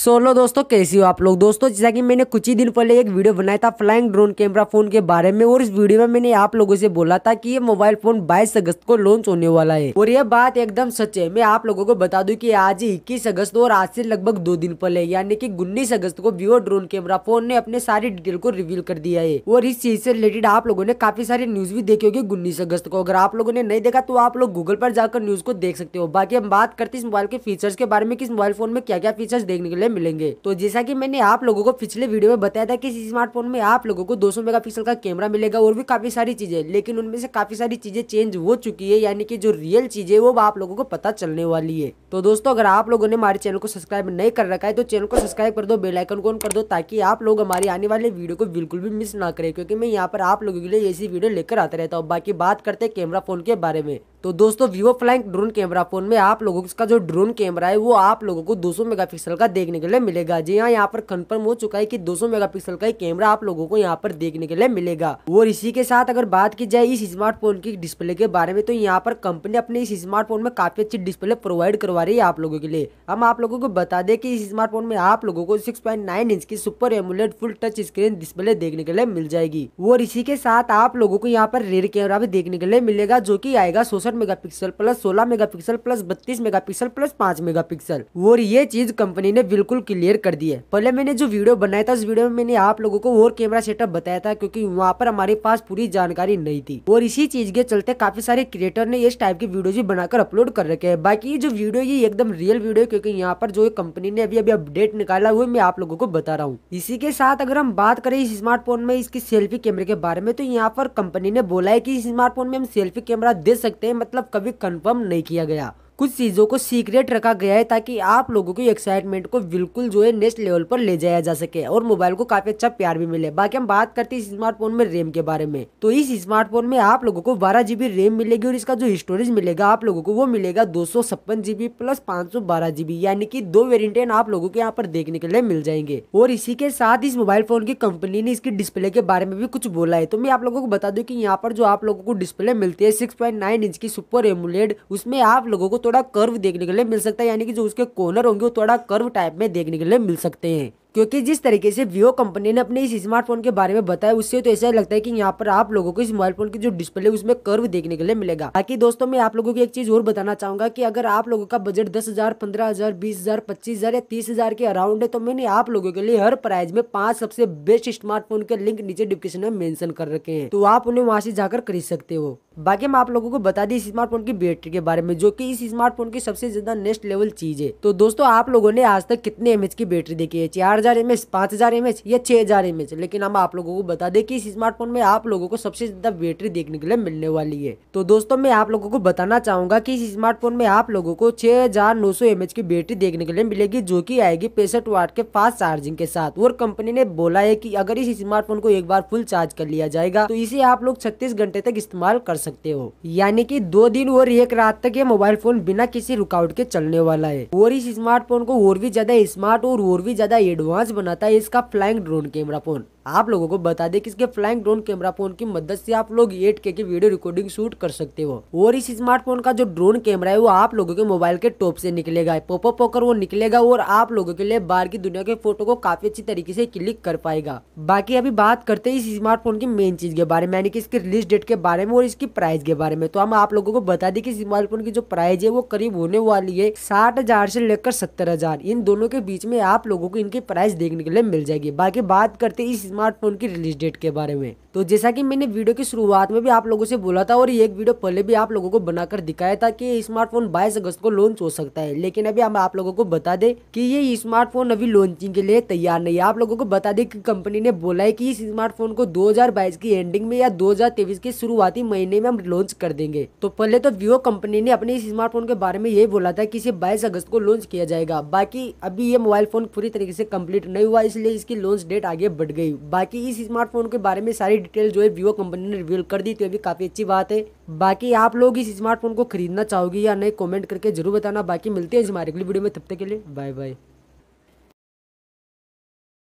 solo दोस्तों कैसी हो आप लोग दोस्तों जैसा कि मैंने कुछ ही दिन पहले एक वीडियो बनाया था फ्लाइंग ड्रोन कैमरा फ़ोन के बारे में और इस वीडियो में मैंने आप लोगों से बोला था कि ये मोबाइल फ़ोन 22 अगस्त को लॉन्च होने वाला है और ये बात एकदम सच है मैं आप लोगों को बता दूं कि आज ही इक्कीस अगस्त और आज से लगभग दो दिन पहले यानी कि उन्नीस अगस्त को व्यवो ड्रोन कैमरा फोन ने अपने सारी डिटेल को रिविल कर दिया है और इस चीज से रिलेटेड आप लोगों ने काफी सारी न्यूज भी देखी होगी उन्नीस अगस्त को अगर आप लोगों ने नहीं देखा तो आप लोग गूगल पर जाकर न्यूज को देख सकते हो बाकी हम बात करते इस मोबाइल के फीचर्स के बारे में किस मोबाइल फोन में क्या क्या फीचर्स देखने के वाले मिलेंगे तो जैसा की मैंने आप लोगों को पिछले वीडियो में बताया था कि इस स्मार्टफोन में आप लोगों को 200 मेगापिक्सल का कैमरा मिलेगा और भी काफी सारी चीजें लेकिन उनमें से काफी सारी चीजें चेंज हो चुकी है यानी कि जो रियल चीज है वो आप लोगों को पता चलने वाली है तो दोस्तों अगर आप लोगों ने हमारे चैनल को सब्सक्राइब नहीं कर रखा है तो चैनल को सब्सक्राइब कर दो बेलाइकन को ऑन कर दो ताकि आप लोग हमारी आने वाले वीडियो को बिल्कुल भी मिस ना करें क्योंकि मैं यहाँ पर आप लोगों के लिए ऐसी वीडियो लेकर आता रहता हूँ बाकी बात करते हैं कैमरा फोन के बारे में तो दोस्तों Vivo flying drone camera phone में आप लोगों का जो ड्रोन कैमरा है वो आप लोगों को 200 मेगापिक्सल का देखने के लिए मिलेगा जी हाँ यहाँ पर कन्फर्म हो चुका है कि 200 मेगापिक्सल का कैमरा आप लोगों को यहाँ पर देखने के लिए मिलेगा और इसी के साथ अगर बात की जाए इस स्मार्टफोन की डिस्प्ले के बारे में तो यहाँ पर कंपनी अपने इस स्मार्टफोन में काफी अच्छी डिस्प्ले प्रोवाइड करवा रही है आप लोगों के लिए हम आप लोगों को बता दें कि इस स्मार्टफोन में आप लोगों को सिक्स इंच की super AMOLED full touch screen display देखने के लिए मिल जाएगी और इसी के साथ आप लोगों को यहाँ पर रेयर कैमरा भी देखने के लिए मिलेगा जो की आएगा सोशल चौसठ पिक्सल प्लस सोलह पिक्सल प्लस बत्तीस पिक्सल प्लस पांच पिक्सल और ये चीज कंपनी ने बिल्कुल क्लियर कर दी है पहले मैंने जो वीडियो बनाया था उस वीडियो में मैंने आप लोगों को और कैमरा सेटअप बताया था क्योंकि वहाँ पर हमारे पास पूरी जानकारी नहीं थी और इसी चीज के चलते काफी सारे क्रिएटर ने इस टाइप की वीडियो भी बनाकर अपलोड कर रखे है बाकी जो वीडियो ये एकदम रियल वीडियो क्योंकि यहाँ पर जो कंपनी ने अभी अभी अपडेट निकाला हुआ मैं आप लोगों को बता रहा हूँ इसी के साथ अगर हम बात करें इस स्मार्टफोन में इसकी सेल्फी कैमरे के बारे में तो यहाँ पर कंपनी ने बोला है की स्मार्टफोन में हम सेल्फी कैमरा दे सकते हैं मतलब कभी कंफर्म नहीं किया गया कुछ चीज़ों को सीक्रेट रखा गया है ताकि आप लोगों की एक्साइटमेंट को बिल्कुल जो है नेक्स्ट लेवल पर ले जाया जा सके और मोबाइल को काफ़ी अच्छा प्यार भी मिले बाकी हम बात करते हैं स्मार्टफोन में रैम के बारे में तो इस स्मार्टफोन में आप लोगों को बारह जीबी रैम मिलेगी और इसका जो स्टोरेज मिलेगा आप लोगों को वो मिलेगा दो सौ छप्पन जीबी प्लस पाँच सौ बारह जीबी यानी कि दो वेरियंटेन आप लोगों के यहाँ पर देखने के लिए मिल जाएंगे और इसी के साथ इस मोबाइल फोन की कंपनी ने इसकी डिस्प्ले के बारे में भी कुछ बोला है तो मैं आप लोगों को बता दू की यहाँ पर जो आप लोगों को डिस्प्ले मिलती है सिक्स पॉइंट नाइन इंच की सुपर एमुलेट उसमें आप लोगों को थोड़ा कर्व देखने के लिए मिल सकता है यानी कि जो उसके कॉर्नर होंगे वो थोड़ा कर्व टाइप में देखने के लिए मिल सकते हैं क्योंकि जिस तरीके से वीवो कंपनी ने अपने इस स्मार्टफोन के बारे में बताया उससे तो ऐसा लगता है कि यहाँ पर आप लोगों को इस मोबाइल फोन की जो डिस्प्ले उसमें कर्व देखने के लिए मिलेगा बाकी दोस्तों मैं आप लोगों को एक चीज और बताना चाहूंगा कि अगर आप लोगों का बजट दस हजार पंद्रह हजार बीस हजार पच्चीस हजार या तीस हजार के अराउंड है तो मैंने आप लोगों के लिए हर प्राइस में पांच सबसे बेस्ट स्मार्टफोन के लिंक नीचे डिस्क्रिप्शन में मेंशन कर रखे हैं तो आप उन्हें वहाँ से जाकर खरीद सकते हो बाकी मैं आप लोगों को बता दी स्मार्टफोन की बैटरी के बारे में जो कि इस स्मार्टफोन की सबसे ज्यादा नेक्स्ट लेवल चीज है तो दोस्तों आप लोगों ने आज तक कितने एमएच की बैटरी देखी है चार हज़ार एम एच पाँच हज़ार एम एच या छः हज़ार एम एच लेकिन हम आप लोगों को बता दें कि इस स्मार्टफोन में आप लोगों को सबसे ज़्यादा बैटरी देखने के लिए मिलने वाली है तो दोस्तों मैं आप लोगों को बताना चाहूँगा कि इस स्मार्टफोन में आप लोगों को छः हज़ार नौ सौ एम एच की बैटरी देखने के लिए मिलेगी जो कि आएगी पैंसठ वाट के फास्ट चार्जिंग के साथ और कंपनी ने बोला है कि अगर इस स्मार्टफोन को एक बार फुल चार्ज कर लिया जाएगा तो इसे आप लोग छत्तीस घंटे तक इस्तेमाल कर सकते हो यानी कि दो दिन और एक रात तक ये मोबाइल फोन बिना किसी रुकावट के चलने वाला है और इस स्मार्टफोन को और भी ज्यादा स्मार्ट और और भी ज्यादा एडवांस एडवांस बनाता है इसका फ्लाइंग ड्रोन कैमरा फोन आप लोगों को बता दें कि इसके फ्लाइंग ड्रोन कैमरा फोन की मदद से आप लोग 8K की वीडियो रिकॉर्डिंग शूट कर सकते हो और इस स्मार्टफोन का जो ड्रोन कैमरा है वो आप लोगों के मोबाइल के टॉप से निकलेगा पॉपअप होकर वो निकलेगा और आप लोगों के लिए बाहर की दुनिया के फोटो को काफी अच्छी तरीके से क्लिक कर पाएगा बाकी अभी बात करते हैं इस स्मार्टफोन की मेन चीज के बारे में यानी कि इसके रिलीज डेट के बारे में और इसकी प्राइस के बारे में तो हम आप लोगों को बता दें कि स्मार्टफोन की जो प्राइस है वो करीब होने वाली है साठ हजार से लेकर सत्तर हजार इन दोनों के बीच में आप लोगों को इनकी प्राइस देखने के लिए मिल जाएगी बाकी बात करते इस स्मार्टफोन की रिलीज डेट के बारे में तो जैसा कि मैंने वीडियो की शुरुआत में भी आप लोगों से बोला था और ये एक वीडियो पहले भी आप लोगों को बनाकर दिखाया था कि स्मार्टफोन 22 अगस्त को लॉन्च हो सकता है लेकिन अभी हम आप लोगों को बता दे कि ये स्मार्टफोन अभी लॉन्चिंग के लिए तैयार नहीं है आप लोगों को बता दे कि कंपनी ने बोला है कि इस स्मार्टफोन को दो की एंडिंग में या दो के शुरुआती महीने में हम लॉन्च कर देंगे तो पहले तो वीवो कंपनी ने अपने इस स्मार्टफोन के बारे में ये बोला था की इसे बाईस अगस्त को लॉन्च किया जाएगा बाकी अभी ये मोबाइल फोन पूरी तरीके से कम्प्लीट नहीं हुआ इसलिए इसकी लॉन्च डेट आगे बढ़ गई बाकी इस स्मार्टफोन के बारे में सारी डिटेल जो है वीवो कंपनी ने रिवील कर दी तो ये भी काफ़ी अच्छी बात है बाकी आप लोग इस स्मार्टफोन को खरीदना चाहोगे या नहीं कमेंट करके जरूर बताना बाकी मिलते हैं इस हमारे अगली वीडियो में तब तक के लिए बाय बाय